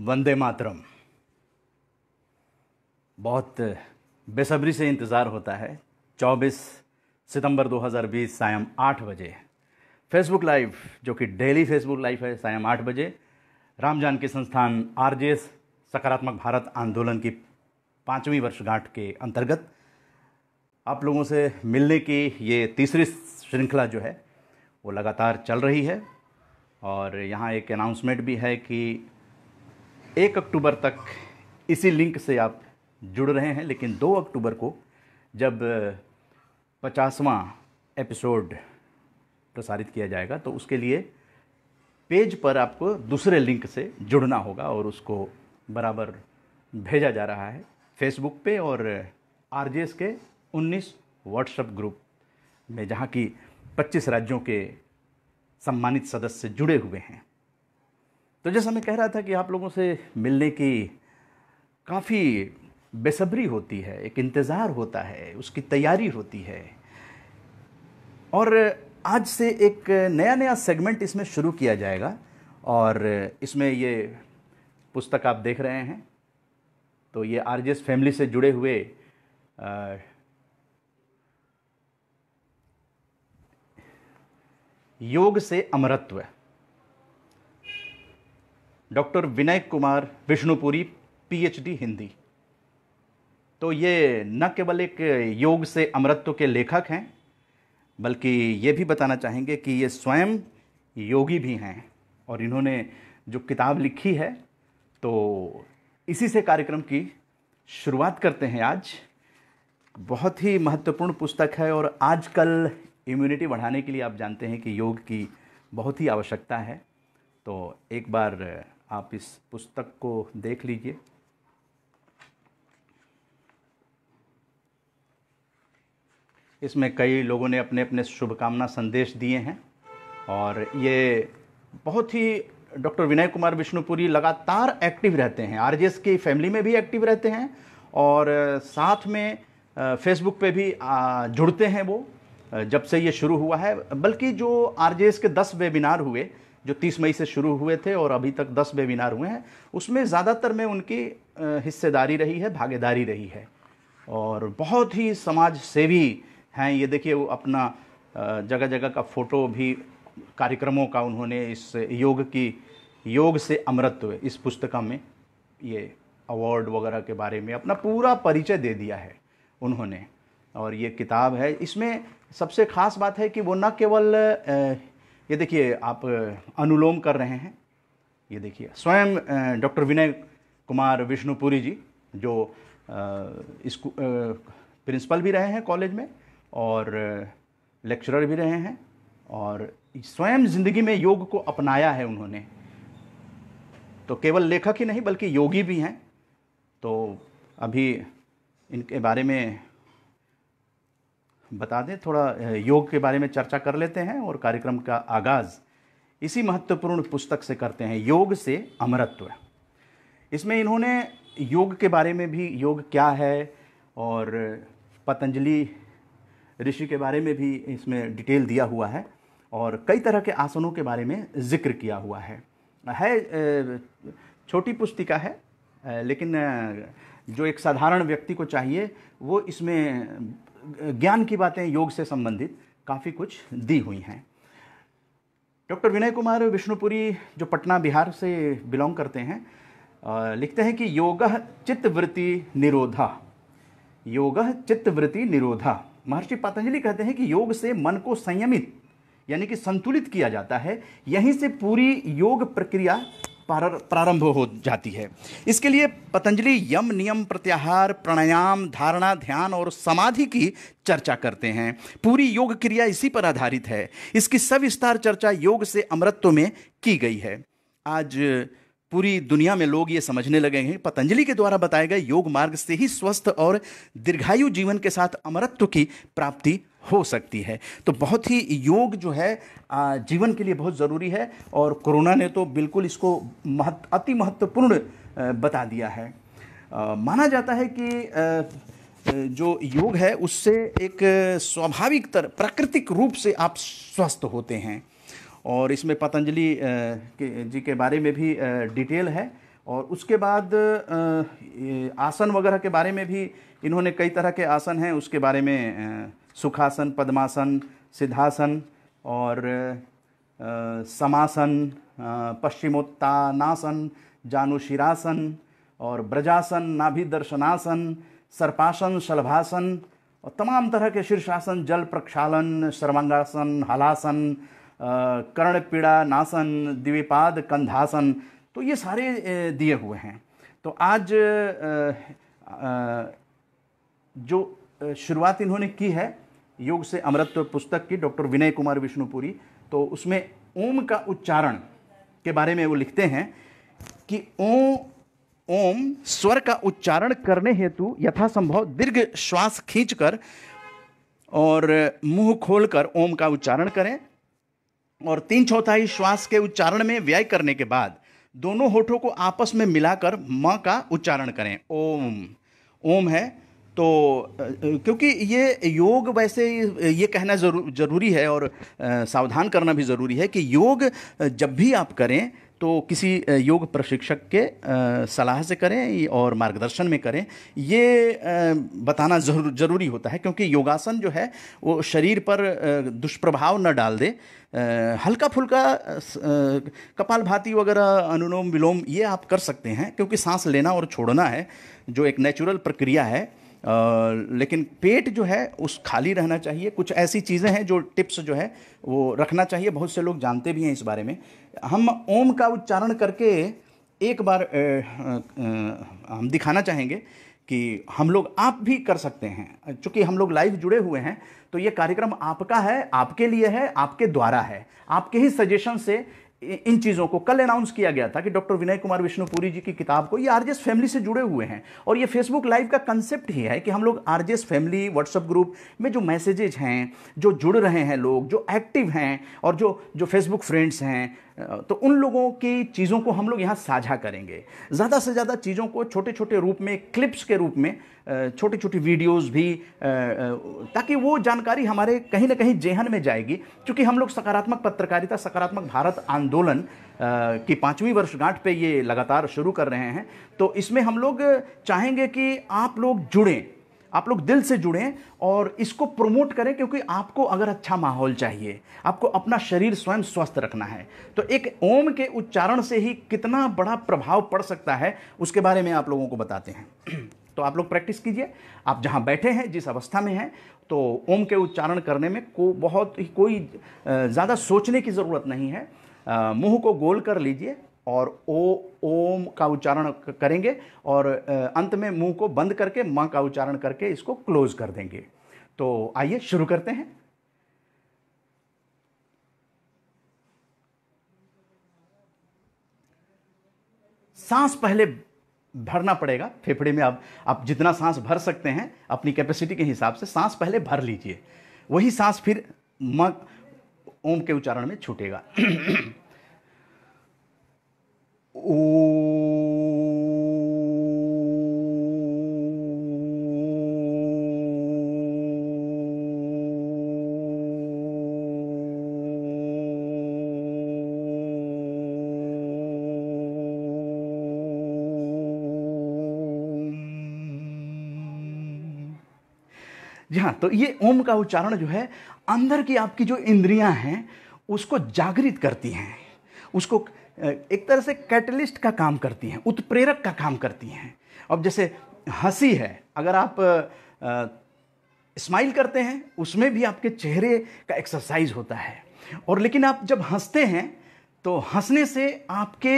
वंदे मातरम बहुत बेसब्री से इंतज़ार होता है 24 सितंबर 2020 सायम 8 बजे फेसबुक लाइव जो कि डेली फेसबुक लाइव है सायम 8 बजे रामजान के संस्थान आर सकारात्मक भारत आंदोलन की पाँचवीं वर्षगांठ के अंतर्गत आप लोगों से मिलने की ये तीसरी श्रृंखला जो है वो लगातार चल रही है और यहाँ एक अनाउंसमेंट भी है कि एक अक्टूबर तक इसी लिंक से आप जुड़ रहे हैं लेकिन दो अक्टूबर को जब पचासवां एपिसोड प्रसारित किया जाएगा तो उसके लिए पेज पर आपको दूसरे लिंक से जुड़ना होगा और उसको बराबर भेजा जा रहा है फेसबुक पे और आर के 19 व्हाट्सएप ग्रुप में जहाँ की 25 राज्यों के सम्मानित सदस्य जुड़े हुए हैं तो जैसा मैं कह रहा था कि आप लोगों से मिलने की काफ़ी बेसब्री होती है एक इंतज़ार होता है उसकी तैयारी होती है और आज से एक नया नया सेगमेंट इसमें शुरू किया जाएगा और इसमें ये पुस्तक आप देख रहे हैं तो ये आर फैमिली से जुड़े हुए आ, योग से अमरत्व डॉक्टर विनय कुमार विष्णुपुरी पीएचडी हिंदी तो ये न केवल एक योग से अमृत्व के लेखक हैं बल्कि ये भी बताना चाहेंगे कि ये स्वयं योगी भी हैं और इन्होंने जो किताब लिखी है तो इसी से कार्यक्रम की शुरुआत करते हैं आज बहुत ही महत्वपूर्ण पुस्तक है और आजकल इम्यूनिटी बढ़ाने के लिए आप जानते हैं कि योग की बहुत ही आवश्यकता है तो एक बार आप इस पुस्तक को देख लीजिए इसमें कई लोगों ने अपने अपने शुभकामना संदेश दिए हैं और ये बहुत ही डॉक्टर विनय कुमार विष्णुपुरी लगातार एक्टिव रहते हैं आरजेएस की फैमिली में भी एक्टिव रहते हैं और साथ में फेसबुक पे भी जुड़ते हैं वो जब से ये शुरू हुआ है बल्कि जो आरजेएस के दस वेबिनार हुए जो 30 मई से शुरू हुए थे और अभी तक 10 वेबिनार हुए हैं उसमें ज़्यादातर में उनकी हिस्सेदारी रही है भागीदारी रही है और बहुत ही समाज सेवी हैं ये देखिए वो अपना जगह जगह का फ़ोटो भी कार्यक्रमों का उन्होंने इस योग की योग से अमृत इस पुस्तक में ये अवार्ड वगैरह के बारे में अपना पूरा परिचय दे दिया है उन्होंने और ये किताब है इसमें सबसे खास बात है कि वो न केवल ये देखिए आप अनुलोम कर रहे हैं ये देखिए स्वयं डॉक्टर विनय कुमार विष्णुपुरी जी जो इसको प्रिंसिपल भी रहे हैं कॉलेज में और लेक्चरर भी रहे हैं और स्वयं जिंदगी में योग को अपनाया है उन्होंने तो केवल लेखक ही नहीं बल्कि योगी भी हैं तो अभी इनके बारे में बता दें थोड़ा योग के बारे में चर्चा कर लेते हैं और कार्यक्रम का आगाज़ इसी महत्वपूर्ण पुस्तक से करते हैं योग से अमरत्व इसमें इन्होंने योग के बारे में भी योग क्या है और पतंजलि ऋषि के बारे में भी इसमें डिटेल दिया हुआ है और कई तरह के आसनों के बारे में जिक्र किया हुआ है है छोटी पुस्तिका है लेकिन जो एक साधारण व्यक्ति को चाहिए वो इसमें ज्ञान की बातें योग से संबंधित काफ़ी कुछ दी हुई हैं डॉक्टर विनय कुमार विष्णुपुरी जो पटना बिहार से बिलोंग करते हैं लिखते हैं कि योग चित्तवृत्ति निरोधा योग चित्तवृत्ति निरोधा महर्षि पतंजलि कहते हैं कि योग से मन को संयमित यानी कि संतुलित किया जाता है यहीं से पूरी योग प्रक्रिया प्रारंभ हो जाती है इसके लिए पतंजलि यम नियम प्रत्याहार प्राणायाम धारणा ध्यान और समाधि की चर्चा करते हैं पूरी योग क्रिया इसी पर आधारित है इसकी सविस्तार चर्चा योग से अमृत्व में की गई है आज पूरी दुनिया में लोग ये समझने लगे हैं पतंजलि के द्वारा बताए गए योग मार्ग से ही स्वस्थ और दीर्घायु जीवन के साथ अमरत्व की प्राप्ति हो सकती है तो बहुत ही योग जो है जीवन के लिए बहुत ज़रूरी है और कोरोना ने तो बिल्कुल इसको महत्व अति महत्वपूर्ण बता दिया है माना जाता है कि जो योग है उससे एक स्वाभाविक तरह प्राकृतिक रूप से आप स्वस्थ होते हैं और इसमें पतंजलि जी के बारे में भी डिटेल है और उसके बाद आसन वगैरह के बारे में भी इन्होंने कई तरह के आसन हैं उसके बारे में सुखासन पद्मासन सिद्धासन और समासन पश्चिमोत्तानासन जानुशिरासन और ब्रजासन नाभि दर्शनासन सर्पासन शलभासन और तमाम तरह के शीर्षासन जल प्रक्षालन सर्वांगासन हलासन कर्ण पीड़ा नासन दिव्यपाद कंधासन तो ये सारे दिए हुए हैं तो आज जो शुरुआत इन्होंने की है योग से अमृत पुस्तक की डॉक्टर विनय कुमार विष्णुपुरी तो उसमें ओम का उच्चारण के बारे में वो लिखते हैं कि ओम ओम स्वर का उच्चारण करने हेतु यथासंभव दीर्घ श्वास खींचकर और मुंह खोलकर ओम का उच्चारण करें और तीन चौथाई श्वास के उच्चारण में व्यय करने के बाद दोनों होठों को आपस में मिलाकर म का उच्चारण करें ओम ओम है तो क्योंकि ये योग वैसे ये कहना जरूर जरूरी है और सावधान करना भी ज़रूरी है कि योग जब भी आप करें तो किसी योग प्रशिक्षक के सलाह से करें और मार्गदर्शन में करें ये बताना जरूर ज़रूरी होता है क्योंकि योगासन जो है वो शरीर पर दुष्प्रभाव न डाल दे हल्का फुल्का कपाल भाती वगैरह अनुलोम विलोम ये आप कर सकते हैं क्योंकि सांस लेना और छोड़ना है जो एक नेचुरल प्रक्रिया है लेकिन पेट जो है उस खाली रहना चाहिए कुछ ऐसी चीज़ें हैं जो टिप्स जो है वो रखना चाहिए बहुत से लोग जानते भी हैं इस बारे में हम ओम का उच्चारण करके एक बार ए, ए, हम दिखाना चाहेंगे कि हम लोग आप भी कर सकते हैं चूँकि हम लोग लाइव जुड़े हुए हैं तो ये कार्यक्रम आपका है आपके लिए है आपके द्वारा है आपके ही सजेशन से इन चीज़ों को कल अनाउंस किया गया था कि डॉक्टर विनय कुमार विष्णुपुरी जी की किताब को ये आरजेएस फैमिली से जुड़े हुए हैं और ये फेसबुक लाइव का कंसेप्ट ही है कि हम लोग आरजेएस फैमिली व्हाट्सअप ग्रुप में जो मैसेजेज हैं जो जुड़ रहे हैं लोग जो एक्टिव हैं और जो जो फेसबुक फ्रेंड्स हैं तो उन लोगों की चीज़ों को हम लोग यहाँ साझा करेंगे ज़्यादा से ज़्यादा चीज़ों को छोटे छोटे रूप में क्लिप्स के रूप में छोटी छोटी वीडियोस भी ताकि वो जानकारी हमारे कहीं ना कहीं जेहन में जाएगी क्योंकि हम लोग सकारात्मक पत्रकारिता सकारात्मक भारत आंदोलन की पाँचवीं वर्षगांठ पे ये लगातार शुरू कर रहे हैं तो इसमें हम लोग चाहेंगे कि आप लोग जुड़ें आप लोग दिल से जुड़ें और इसको प्रमोट करें क्योंकि आपको अगर अच्छा माहौल चाहिए आपको अपना शरीर स्वयं स्वस्थ रखना है तो एक ओम के उच्चारण से ही कितना बड़ा प्रभाव पड़ सकता है उसके बारे में आप लोगों को बताते हैं तो आप लोग प्रैक्टिस कीजिए आप जहाँ बैठे हैं जिस अवस्था में हैं तो ओम के उच्चारण करने में को बहुत ही कोई ज़्यादा सोचने की ज़रूरत नहीं है मुंह को गोल कर लीजिए और ओ ओम का उच्चारण करेंगे और अंत में मुंह को बंद करके माँ का उच्चारण करके इसको क्लोज कर देंगे तो आइए शुरू करते हैं सांस पहले भरना पड़ेगा फेफड़े में आप आप जितना सांस भर सकते हैं अपनी कैपेसिटी के हिसाब से सांस पहले भर लीजिए वही सांस फिर म ओम के उच्चारण में छूटेगा जी हाँ तो ये ओम का उच्चारण जो है अंदर की आपकी जो इंद्रियां हैं उसको जागृत करती हैं उसको एक तरह से कैटलिस्ट का काम करती हैं उत्प्रेरक का काम करती हैं अब जैसे हंसी है अगर आप स्माइल करते हैं उसमें भी आपके चेहरे का एक्सरसाइज होता है और लेकिन आप जब हंसते हैं तो हंसने से आपके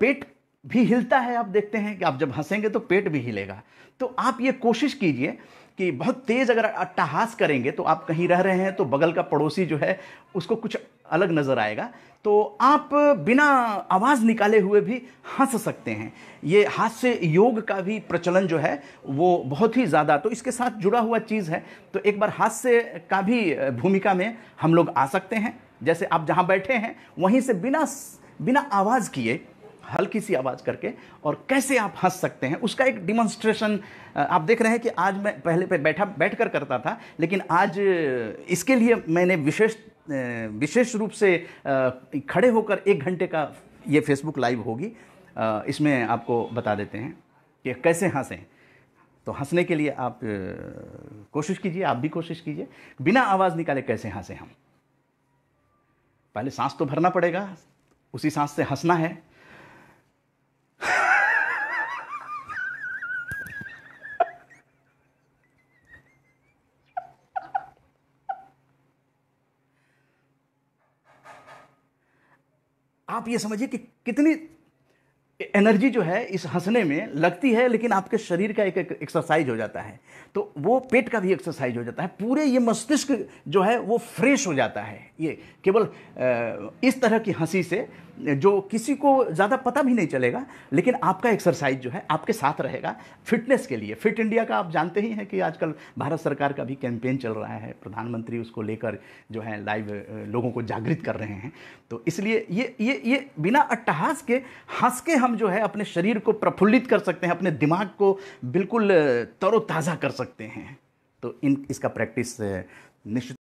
पेट भी हिलता है आप देखते हैं कि आप जब हंसेंगे तो पेट भी हिलेगा तो आप ये कोशिश कीजिए कि बहुत तेज़ अगर अट्टहास करेंगे तो आप कहीं रह रहे हैं तो बगल का पड़ोसी जो है उसको कुछ अलग नज़र आएगा तो आप बिना आवाज़ निकाले हुए भी हंस सकते हैं ये हास्य योग का भी प्रचलन जो है वो बहुत ही ज़्यादा तो इसके साथ जुड़ा हुआ चीज़ है तो एक बार हास्य का भी भूमिका में हम लोग आ सकते हैं जैसे आप जहाँ बैठे हैं वहीं से बिना बिना आवाज़ किए हल्की सी आवाज़ करके और कैसे आप हंस सकते हैं उसका एक डिमॉन्स्ट्रेशन आप देख रहे हैं कि आज मैं पहले पे बैठा बैठ कर करता था लेकिन आज इसके लिए मैंने विशेष विशेष रूप से खड़े होकर एक घंटे का ये फेसबुक लाइव होगी इसमें आपको बता देते हैं कि कैसे हंसें तो हंसने के लिए आप कोशिश कीजिए आप भी कोशिश कीजिए बिना आवाज़ निकाले कैसे हंसें हम पहले सांस तो भरना पड़ेगा उसी सांस से हंसना है आप ये समझिए कि कितनी एनर्जी जो है इस हंसने में लगती है लेकिन आपके शरीर का एक एक्सरसाइज हो जाता है तो वो पेट का भी एक्सरसाइज हो जाता है पूरे ये मस्तिष्क जो है वो फ्रेश हो जाता है ये केवल इस तरह की हंसी से जो किसी को ज़्यादा पता भी नहीं चलेगा लेकिन आपका एक्सरसाइज जो है आपके साथ रहेगा फिटनेस के लिए फिट इंडिया का आप जानते ही हैं कि आजकल भारत सरकार का भी कैंपेन चल रहा है प्रधानमंत्री उसको लेकर जो है लाइव लोगों को जागृत कर रहे हैं तो इसलिए ये ये ये बिना अट्टहास के हंस के हम जो है अपने शरीर को प्रफुल्लित कर सकते हैं अपने दिमाग को बिल्कुल तरोताज़ा कर सकते हैं तो इन इसका प्रैक्टिस निश्चित